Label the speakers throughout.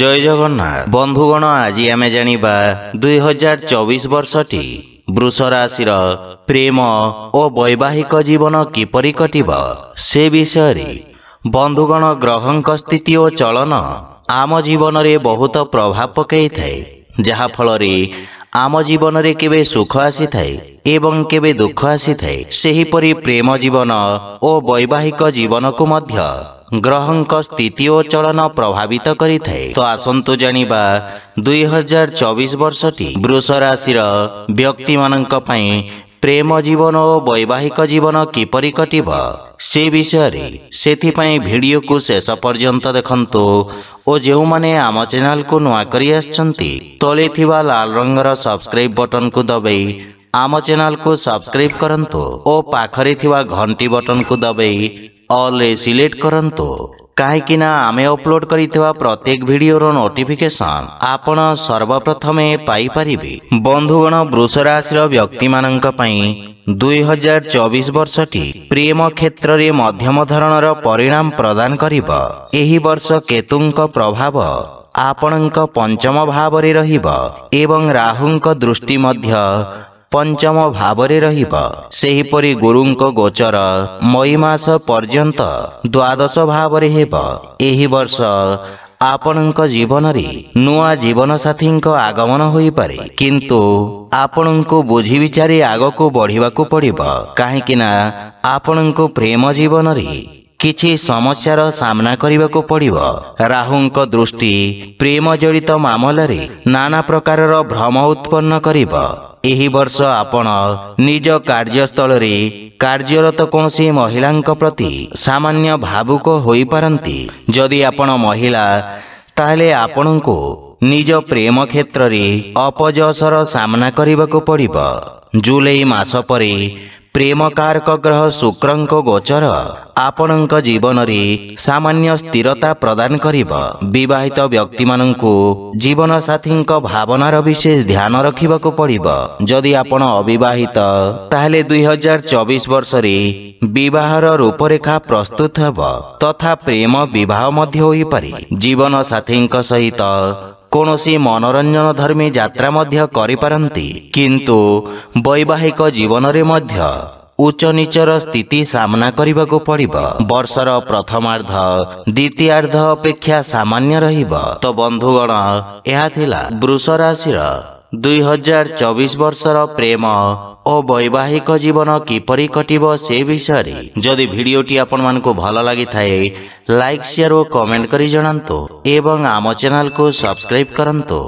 Speaker 1: জয় জগন্নাথ ବନ୍ଧୁଗଣ ଆଜି ଆମେ ଜାଣିବା ଦୁଇ ହଜାର ଚବିଶ ବର୍ଷଟି ବୃଷ ରାଶିର ପ୍ରେମ ଓ ବୈବାହିକ ଜୀବନ କିପରି କଟିବ ସେ ବିଷୟରେ ବନ୍ଧୁଗଣ ଗ୍ରହଙ୍କ ସ୍ଥିତି ଓ ଚଳନ ଆମ ଜୀବନରେ ବହୁତ ପ୍ରଭାବ ପକାଇଥାଏ ଯାହାଫଳରେ ଆମ ଜୀବନରେ କେବେ ସୁଖ ଆସିଥାଏ ଏବଂ କେବେ ଦୁଃଖ ଆସିଥାଏ ସେହିପରି ପ୍ରେମ ଜୀବନ ଓ ବୈବାହିକ ଜୀବନକୁ ମଧ୍ୟ ग्रहको स्थिति चलन प्रभावित गरिथे त आसन्तु जाँदा दुई हजार चबिस वर्ष वृष राशि व्यक्ति मै प्रेम जीवन वैवाहिक जीवन किप कटिसी विषयले भिडियो शेष पर्यन्त देखाओ्यानलको तले थिबा लाल रङर बटन बटनको दबै आम च्याने कु सबस्क्राइब गरुखर था घटी बटन कु दबै सिलेक्ट अल्रेसलेक्ट गरु काहीँकना आमे अपलोड गरि प्रत्येक भिडियो नोटिफिकेसन आप सर्वप्रथमेपे बन्धुगण वृषराशि व्यक्ति दुई हजार चौबिस वर्ष प्रेम क्षेत्रले मध्यम धरमर परिणाम प्रदान वर्ष गरतुङ प्रभाव आपण् पञ्चम भावी रह ପଞ୍ଚମ ଭାବରେ ରହିବ ସେହିପରି ଗୁରୁଙ୍କ ଗୋଚର ମଇ ମାସ ପର୍ଯ୍ୟନ୍ତ ଦ୍ୱାଦଶ ଭାବରେ ହେବ ଏହି ବର୍ଷ ଆପଣଙ୍କ ଜୀବନରେ ନୂଆ ଜୀବନସାଥୀଙ୍କ ଆଗମନ ହୋଇପାରେ କିନ୍ତୁ ଆପଣଙ୍କୁ ବୁଝି ବିଚାରି ଆଗକୁ ବଢ଼ିବାକୁ ପଡ଼ିବ କାହିଁକିନା ଆପଣଙ୍କୁ ପ୍ରେମ ଜୀବନରେ କିଛି ସମସ୍ୟାର ସାମ୍ନା କରିବାକୁ ପଡ଼ିବ ରାହୁଙ୍କ ଦୃଷ୍ଟି ପ୍ରେମ ଜଡ଼ିତ ମାମଲାରେ ନାନା ପ୍ରକାରର ଭ୍ରମ ଉତ୍ପନ୍ନ କରିବ ଏହି ବର୍ଷ ଆପଣ ନିଜ କାର୍ଯ୍ୟସ୍ଥଳରେ କାର୍ଯ୍ୟରତ କୌଣସି ମହିଳାଙ୍କ ପ୍ରତି ସାମାନ୍ୟ ଭାବୁକ ହୋଇପାରନ୍ତି ଯଦି ଆପଣ ମହିଳା ତାହେଲେ ଆପଣଙ୍କୁ ନିଜ ପ୍ରେମ କ୍ଷେତ୍ରରେ ଅପଜସର ସାମ୍ନା କରିବାକୁ ପଡ଼ିବ ଜୁଲାଇ ମାସ ପରେ ପ୍ରେମକାରକ ଗ୍ରହ ଶୁକ୍ରଙ୍କ ଗୋଚର ଆପଣଙ୍କ ଜୀବନରେ ସାମାନ୍ୟ ସ୍ଥିରତା ପ୍ରଦାନ କରିବ ବିବାହିତ ବ୍ୟକ୍ତିମାନଙ୍କୁ ଜୀବନସାଥୀଙ୍କ ଭାବନାର ବିଶେଷ ଧ୍ୟାନ ରଖିବାକୁ ପଡ଼ିବ ଯଦି ଆପଣ ଅବିବାହିତ ତାହେଲେ ଦୁଇହଜାର ଚବିଶ ବର୍ଷରେ ବିବାହର ରୂପରେଖା ପ୍ରସ୍ତୁତ ହେବ ତଥା ପ୍ରେମ ବିବାହ ମଧ୍ୟ ହୋଇପାରେ ଜୀବନସାଥୀଙ୍କ ସହିତ କୌଣସି ମନୋରଞ୍ଜନ ଧର୍ମୀ ଯାତ୍ରା ମଧ୍ୟ କରିପାରନ୍ତି କିନ୍ତୁ ବୈବାହିକ ଜୀବନରେ ମଧ୍ୟ ଉଚ୍ଚନୀଚର ସ୍ଥିତି ସାମ୍ନା କରିବାକୁ ପଡ଼ିବ ବର୍ଷର ପ୍ରଥମାର୍ଦ୍ଧ ଦ୍ୱିତୀୟାର୍ଦ୍ଧ ଅପେକ୍ଷା ସାମାନ୍ୟ ରହିବ ତ ବନ୍ଧୁଗଣ ଏହା ଥିଲା ବୃଷ ରାଶିର ଦୁଇ ହଜାର ଚବିଶ ବର୍ଷର ପ୍ରେମ ଓ ବୈବାହିକ ଜୀବନ କିପରି କଟିବ ସେ ବିଷୟରେ ଯଦି ଭିଡ଼ିଓଟି ଆପଣମାନଙ୍କୁ ଭଲ ଲାଗିଥାଏ ଲାଇକ୍ ସେୟାର ଓ କମେଣ୍ଟ କରି ଜଣାନ୍ତୁ ଏବଂ ଆମ ଚ୍ୟାନେଲକୁ ସବସ୍କ୍ରାଇବ୍ କରନ୍ତୁ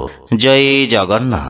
Speaker 1: ଜୟ ଜଗନ୍ନାଥ